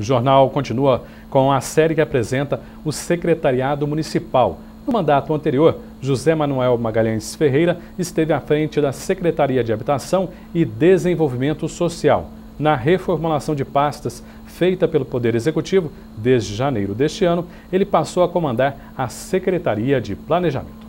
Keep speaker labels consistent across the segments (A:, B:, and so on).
A: O jornal continua com a série que apresenta o secretariado municipal. No mandato anterior, José Manuel Magalhães Ferreira esteve à frente da Secretaria de Habitação e Desenvolvimento Social. Na reformulação de pastas feita pelo Poder Executivo, desde janeiro deste ano, ele passou a comandar a Secretaria de Planejamento.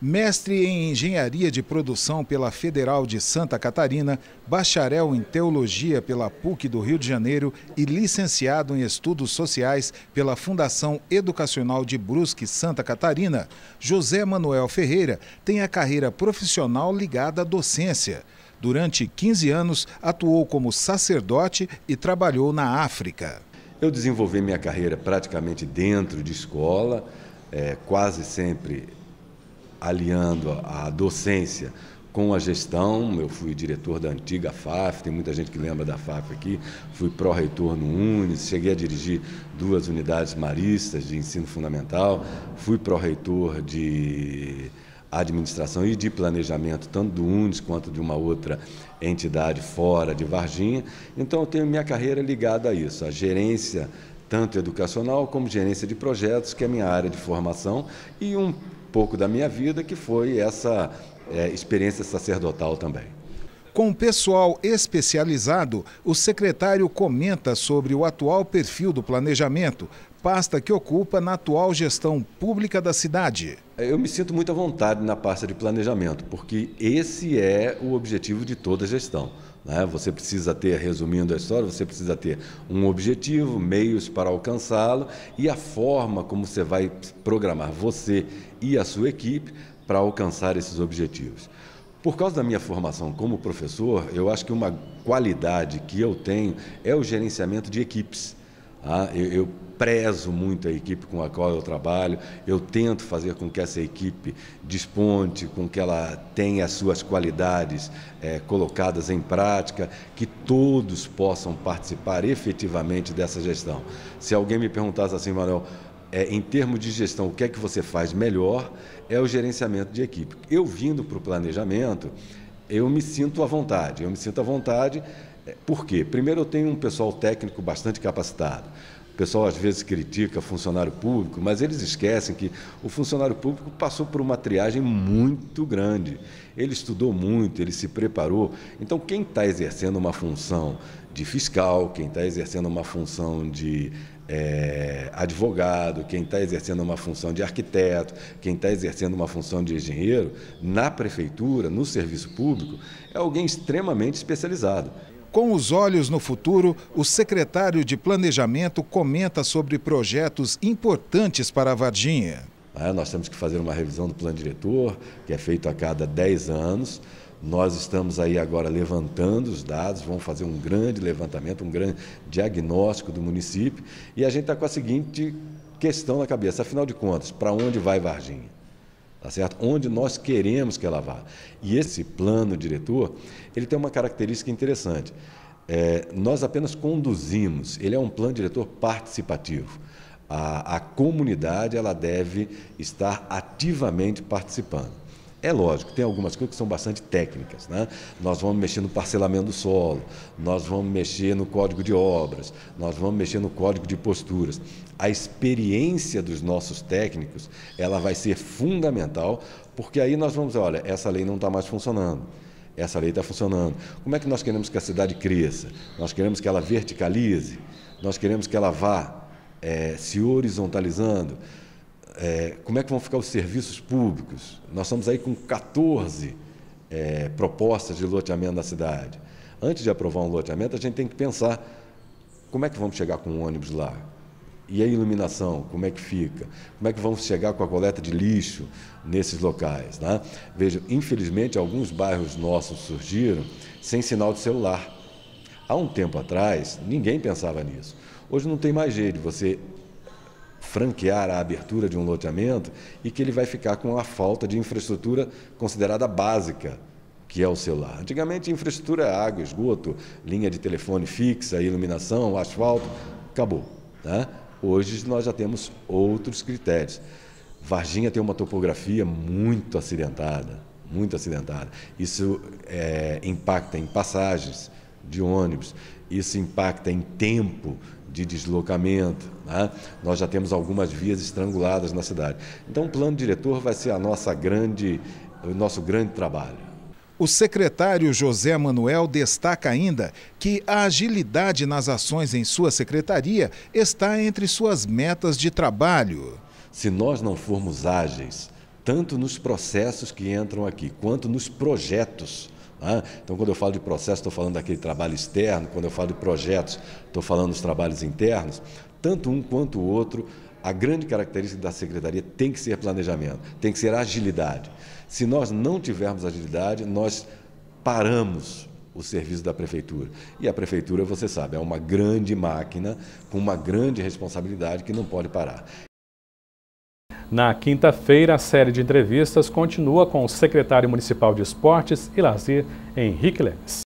A: Mestre em Engenharia de Produção pela Federal de Santa Catarina, bacharel em Teologia pela PUC do Rio de Janeiro e licenciado em Estudos Sociais pela Fundação Educacional de Brusque, Santa Catarina, José Manuel Ferreira tem a carreira profissional ligada à docência. Durante 15 anos, atuou como sacerdote e trabalhou
B: na África. Eu desenvolvi minha carreira praticamente dentro de escola, é, quase sempre aliando a docência com a gestão. Eu fui diretor da antiga FAF, tem muita gente que lembra da FAF aqui. Fui pró-reitor no UNES, cheguei a dirigir duas unidades maristas de ensino fundamental. Fui pró-reitor de administração e de planejamento, tanto do UNES quanto de uma outra entidade fora de Varginha. Então, eu tenho minha carreira ligada a isso, a gerência tanto educacional como gerência de projetos, que é minha área de formação, e um pouco da minha vida, que foi essa é, experiência sacerdotal também.
A: Com o pessoal especializado, o secretário comenta sobre o atual perfil do planejamento, pasta que ocupa na atual gestão pública da cidade.
B: Eu me sinto muito à vontade na pasta de planejamento, porque esse é o objetivo de toda gestão. Né? Você precisa ter, resumindo a história, você precisa ter um objetivo, meios para alcançá-lo e a forma como você vai programar você e a sua equipe para alcançar esses objetivos. Por causa da minha formação como professor, eu acho que uma qualidade que eu tenho é o gerenciamento de equipes. Ah, eu, prezo muito a equipe com a qual eu trabalho, eu tento fazer com que essa equipe desponte, com que ela tenha as suas qualidades eh, colocadas em prática, que todos possam participar efetivamente dessa gestão. Se alguém me perguntasse assim, Manuel, é, em termos de gestão, o que é que você faz melhor é o gerenciamento de equipe. Eu vindo para o planejamento, eu me sinto à vontade. Eu me sinto à vontade, é, por quê? Primeiro, eu tenho um pessoal técnico bastante capacitado. O pessoal às vezes critica funcionário público, mas eles esquecem que o funcionário público passou por uma triagem muito grande. Ele estudou muito, ele se preparou. Então, quem está exercendo uma função de fiscal, quem está exercendo uma função de é, advogado, quem está exercendo uma função de arquiteto, quem está exercendo uma função de engenheiro, na prefeitura, no serviço público, é alguém extremamente especializado. Com os olhos no futuro, o
A: secretário de Planejamento comenta sobre projetos importantes para a Varginha.
B: É, nós temos que fazer uma revisão do plano diretor, que é feito a cada 10 anos. Nós estamos aí agora levantando os dados, vamos fazer um grande levantamento, um grande diagnóstico do município e a gente está com a seguinte questão na cabeça: afinal de contas, para onde vai Varginha? Tá certo? Onde nós queremos que ela vá. E esse plano diretor, ele tem uma característica interessante. É, nós apenas conduzimos, ele é um plano diretor participativo. A, a comunidade ela deve estar ativamente participando. É lógico, tem algumas coisas que são bastante técnicas. Né? Nós vamos mexer no parcelamento do solo, nós vamos mexer no código de obras, nós vamos mexer no código de posturas. A experiência dos nossos técnicos ela vai ser fundamental, porque aí nós vamos dizer, olha, essa lei não está mais funcionando essa lei está funcionando. Como é que nós queremos que a cidade cresça? Nós queremos que ela verticalize? Nós queremos que ela vá é, se horizontalizando? é, como é que vão ficar os serviços públicos? Nós estamos aí com 14 é, propostas de loteamento na cidade. Antes de aprovar um loteamento, a gente tem que pensar como é que vamos chegar com o um ônibus lá? E a iluminação, como é que fica? Como é que vamos chegar com a coleta de lixo nesses locais? Né? Veja, infelizmente, alguns bairros nossos surgiram sem sinal de celular. Há um tempo atrás, ninguém pensava nisso. Hoje não tem mais jeito, você franquear a abertura de um loteamento e que ele vai ficar com a falta de infraestrutura considerada básica, que é o celular. Antigamente, infraestrutura é água, esgoto, linha de telefone fixa, iluminação, asfalto, acabou. Né? Hoje nós já temos outros critérios. Varginha tem uma topografia muito acidentada, muito acidentada. Isso é, impacta em passagens de ônibus, isso impacta em tempo de deslocamento. Né? Nós já temos algumas vias estranguladas na cidade. Então, o plano diretor vai ser a nossa grande, o nosso grande trabalho.
A: O secretário José Manuel destaca ainda que a agilidade nas ações em
B: sua secretaria está entre suas metas de trabalho. Se nós não formos ágeis, tanto nos processos que entram aqui, quanto nos projetos né? Então, quando eu falo de processo, estou falando daquele trabalho externo, quando eu falo de projetos, estou falando dos trabalhos internos. Tanto um quanto o outro, a grande característica da secretaria tem que ser planejamento, tem que ser agilidade. Se nós não tivermos agilidade, nós paramos o serviço da prefeitura. E a prefeitura, você sabe, é uma grande máquina com uma grande responsabilidade que não pode parar.
A: Na quinta-feira, a série de entrevistas continua com o secretário municipal de Esportes e Lazer, Henrique Lemes.